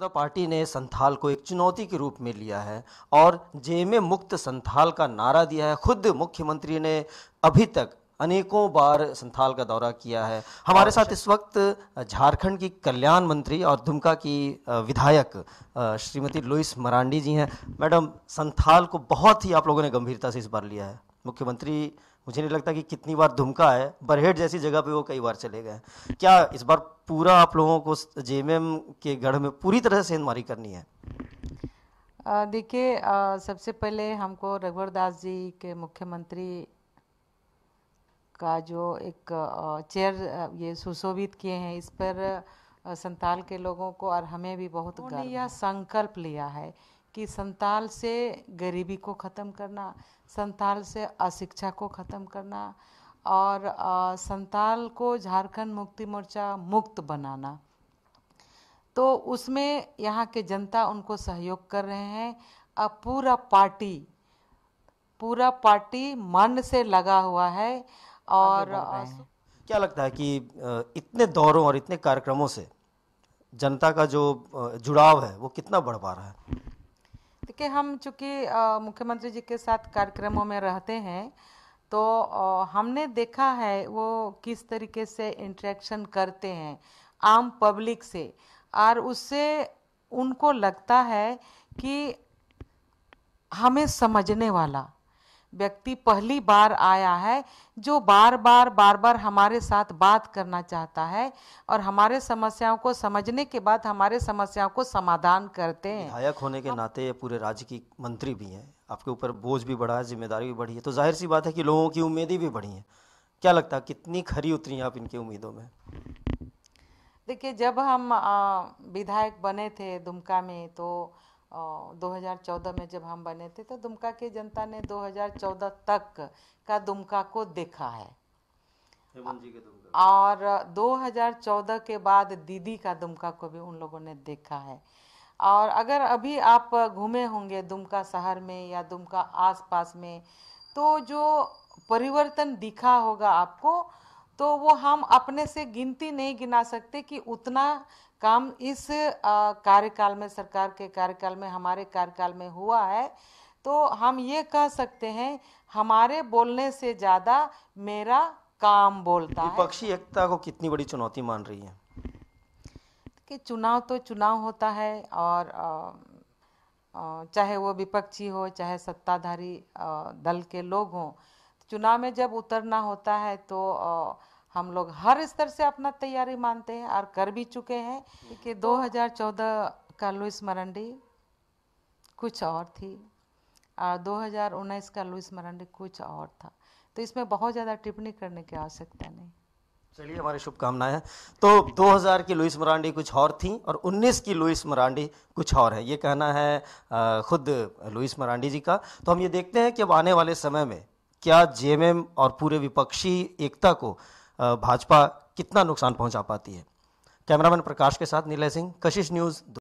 जनता पार्टी ने संथाल को एक चुनौती के रूप में लिया है और जेमे मुक्त संथाल का नारा दिया है खुद मुख्यमंत्री ने अभी तक अनेकों बार संथाल का दौरा किया है हमारे साथ इस वक्त झारखंड की कल्याण मंत्री और दुमका की विधायक श्रीमती लुइस मरांडी जी हैं मैडम संथाल को बहुत ही आप लोगों ने गंभीरता से इस बार लिया है मुख्यमंत्री मुझे नहीं लगता कि कितनी बार धुमका है बरहेट जैसी जगह पे वो कई बार चले गए क्या इस बार पूरा आप लोगों को जे के गढ़ में पूरी तरह से सेंधमारी करनी है देखिए सबसे पहले हमको रघुवर दास जी के मुख्यमंत्री का जो एक चेयर ये सुशोभित किए हैं इस पर संताल के लोगों को और हमें भी बहुत यह संकल्प लिया है कि संताल से गरीबी को ख़त्म करना संताल से अशिक्षा को ख़त्म करना और संताल को झारखंड मुक्ति मोर्चा मुक्त बनाना तो उसमें यहाँ के जनता उनको सहयोग कर रहे हैं अब पूरा पार्टी पूरा पार्टी मन से लगा हुआ है और क्या लगता है कि इतने दौरों और इतने कार्यक्रमों से जनता का जो जुड़ाव है वो कितना बढ़ पा रहा है देखिए हम चूँकि मुख्यमंत्री जी के साथ कार्यक्रमों में रहते हैं तो हमने देखा है वो किस तरीके से इंट्रैक्शन करते हैं आम पब्लिक से और उससे उनको लगता है कि हमें समझने वाला व्यक्ति पहली बार आया है जो बार बार बार बार हमारे साथ बात करना चाहता है और हमारे समस्याओं को समझने के बाद हमारे समस्याओं को समाधान करते हैं विधायक होने के नाते पूरे राज्य की मंत्री भी हैं आपके ऊपर बोझ भी बढ़ा है जिम्मेदारी भी बढ़ी है तो जाहिर सी बात है कि लोगों की उम्मीदें भी बढ़ी हैं क्या लगता है कितनी खरी उतरी आप इनकी उम्मीदों में देखिए जब हम विधायक बने थे दुमका में तो 2014 में जब हम बने थे तो दुमका की जनता ने 2014 तक का दुमका को देखा है और 2014 के बाद दीदी का दुमका को भी उन लोगों ने देखा है और अगर अभी आप घूमे होंगे दुमका शहर में या दुमका आसपास में तो जो परिवर्तन दिखा होगा आपको तो वो हम अपने से गिनती नहीं गिना सकते कि उतना काम इस कार्यकाल में सरकार के कार्यकाल में हमारे कार्यकाल में हुआ है तो हम ये कह सकते हैं हमारे बोलने से ज़्यादा मेरा काम बोलता है विपक्षी एकता को कितनी बड़ी चुनौती मान रही है कि चुनाव तो चुनाव होता है और चाहे वो विपक्षी हो चाहे सत्ताधारी दल के लोग हों चुनाव में जब उतरना होता है तो हम लोग हर स्तर से अपना तैयारी मानते हैं और कर भी चुके हैं कि 2014 तो का लुइस मरंडी कुछ और थी और 2019 का लुइस मरंडी कुछ और था तो इसमें बहुत ज़्यादा टिप्पणी करने की आवश्यकता नहीं चलिए हमारी शुभकामनाएं तो 2000 की लुइस मरांडी कुछ और थी और 19 की लुइस मरांडी कुछ और है ये कहना है खुद लुइस मरांडी जी का तो हम ये देखते हैं कि अब आने वाले समय में क्या जेएमएम और पूरे विपक्षी एकता को भाजपा कितना नुकसान पहुंचा पाती है कैमरामैन प्रकाश के साथ नीलय सिंह कशिश न्यूज़